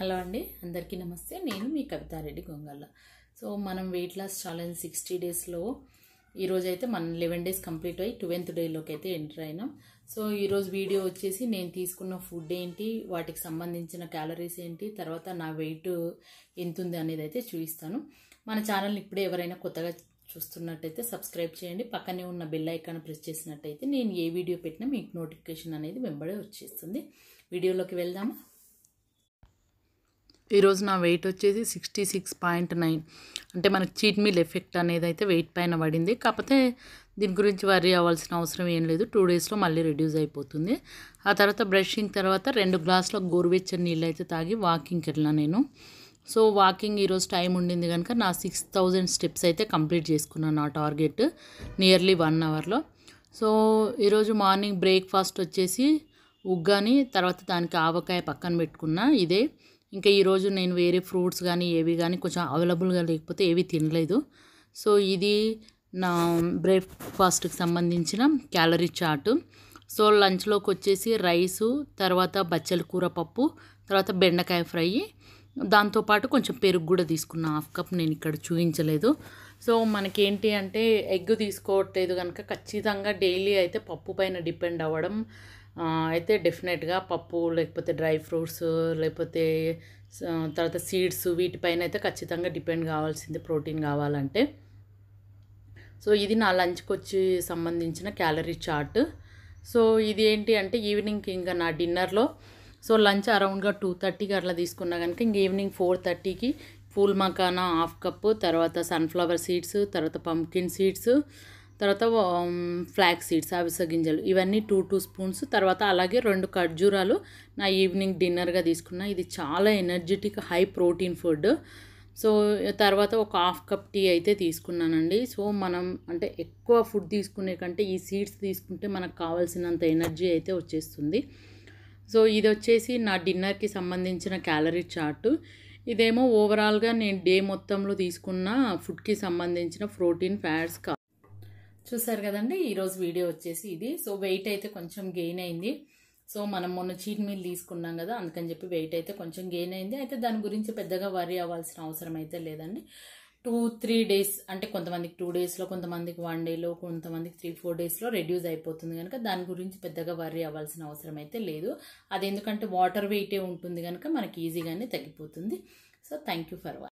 hello అండి అందరికీ నమస్తే నేను మీ కవితారెడ్డి గొంగల్ల సో మనం వెయిట్ లాస్ ఛాలెంజ్ సిక్స్టీ డేస్లో ఈరోజైతే మనం లెవెన్ డేస్ కంప్లీట్ అయ్యి ట్వెల్త్ డేలోకి అయితే ఎంటర్ అయినాం సో ఈరోజు వీడియో వచ్చేసి నేను తీసుకున్న ఫుడ్ ఏంటి వాటికి సంబంధించిన క్యాలరీస్ ఏంటి తర్వాత నా వెయిట్ ఎంత ఉంది అనేది అయితే చూపిస్తాను మన ఛానల్ని ఇప్పుడే ఎవరైనా కొత్తగా చూస్తున్నట్టయితే సబ్స్క్రైబ్ చేయండి పక్కనే ఉన్న బెల్ ఐకాన్ ప్రెస్ చేసినట్టయితే నేను ఏ వీడియో పెట్టినా మీకు నోటిఫికేషన్ అనేది వెంబడే వచ్చేస్తుంది వీడియోలోకి వెళ్దామా ఈరోజు నా వెయిట్ వచ్చేసి సిక్స్టీ సిక్స్ పాయింట్ నైన్ అంటే మనకు చీట్ మీల్ ఎఫెక్ట్ అనేది అయితే వెయిట్ పైన పడింది కాకపోతే దీని గురించి వరీ అవ్వాల్సిన అవసరం ఏం లేదు టూ డేస్లో మళ్ళీ రెడ్యూస్ అయిపోతుంది ఆ తర్వాత బ్రషింగ్ తర్వాత రెండు గ్లాసుల గోరువెచ్చని నీళ్ళు అయితే తాగి వాకింగ్కి వెళ్ళాను నేను సో వాకింగ్ ఈరోజు టైం ఉండింది కనుక నా సిక్స్ థౌజండ్ స్టెప్స్ అయితే కంప్లీట్ చేసుకున్నాను నా టార్గెట్ నియర్లీ వన్ అవర్లో సో ఈరోజు మార్నింగ్ బ్రేక్ఫాస్ట్ వచ్చేసి ఉగ్గాని తర్వాత దానికి ఆవకాయ పక్కన పెట్టుకున్న ఇదే ఇంకా ఈరోజు నేను వేరే ఫ్రూట్స్ కానీ ఏవి కానీ కొంచెం అవైలబుల్గా లేకపోతే ఏవి తినలేదు సో ఇది నా బ్రేక్ఫాస్ట్కి సంబంధించిన క్యాలరీ చార్టు సో లంచ్లోకి వచ్చేసి రైసు తర్వాత బచ్చల కూర పప్పు తర్వాత బెండకాయ ఫ్రై దాంతోపాటు కొంచెం పెరుగు కూడా తీసుకున్న హాఫ్ కప్ నేను ఇక్కడ చూపించలేదు సో మనకేంటి అంటే ఎగ్ తీసుకోవట్లేదు కనుక ఖచ్చితంగా డైలీ అయితే పప్పు పైన డిపెండ్ అవ్వడం అయితే డెఫినెట్గా పప్పు లేకపోతే డ్రై ఫ్రూట్స్ లేకపోతే తర్వాత సీడ్స్ వీటిపైన అయితే ఖచ్చితంగా డిపెండ్ కావాల్సింది ప్రోటీన్ కావాలంటే సో ఇది నా లంచ్కి వచ్చి సంబంధించిన క్యాలరీ చార్ట్ సో ఇది ఏంటి అంటే ఈవినింగ్ ఇంకా నా డిన్నర్లో సో లంచ్ అరౌండ్గా టూ థర్టీకి అట్లా తీసుకున్నా కనుక ఇంక ఈవినింగ్ ఫోర్ థర్టీకి ఫుల్ మకానా హాఫ్ కప్పు తర్వాత సన్ఫ్లవర్ సీడ్స్ తర్వాత పంకిన్ సీడ్స్ తర్వాత ఫ్లాక్ సీడ్స్ అవిస గింజలు ఇవన్నీ టూ టూ స్పూన్స్ తర్వాత అలాగే రెండు ఖర్జూరాలు నా ఈవినింగ్ డిన్నర్గా తీసుకున్న ఇది చాలా energetic high protein food so తర్వాత ఒక హాఫ్ కప్ టీ అయితే తీసుకున్నానండి సో మనం అంటే ఎక్కువ ఫుడ్ తీసుకునే కంటే ఈ సీడ్స్ తీసుకుంటే మనకు కావాల్సినంత ఎనర్జీ అయితే వచ్చేస్తుంది సో ఇది వచ్చేసి నా డిన్నర్కి సంబంధించిన క్యాలరీ చార్టు ఇదేమో ఓవరాల్గా నేను డే మొత్తంలో తీసుకున్న ఫుడ్కి సంబంధించిన ప్రోటీన్ ఫ్యాట్స్ చూసారు కదండి ఈరోజు వీడియో వచ్చేసి ఇది సో వెయిట్ అయితే కొంచెం గెయిన్ అయింది సో మనం మొన్న చీట్ మీల్ తీసుకున్నాం కదా అందుకని చెప్పి వెయిట్ అయితే కొంచెం గెయిన్ అయింది అయితే దాని గురించి పెద్దగా వరీ అవ్వాల్సిన అవసరం అయితే లేదండి టూ త్రీ డేస్ అంటే కొంతమందికి టూ డేస్లో కొంతమందికి వన్ డేలో కొంతమందికి త్రీ ఫోర్ డేస్లో రెడ్యూస్ అయిపోతుంది కనుక దాని గురించి పెద్దగా వర్రీ అవ్వాల్సిన అవసరం అయితే లేదు అది ఎందుకంటే వాటర్ వెయిటే ఉంటుంది కనుక మనకి ఈజీగానే తగ్గిపోతుంది so thank you for watching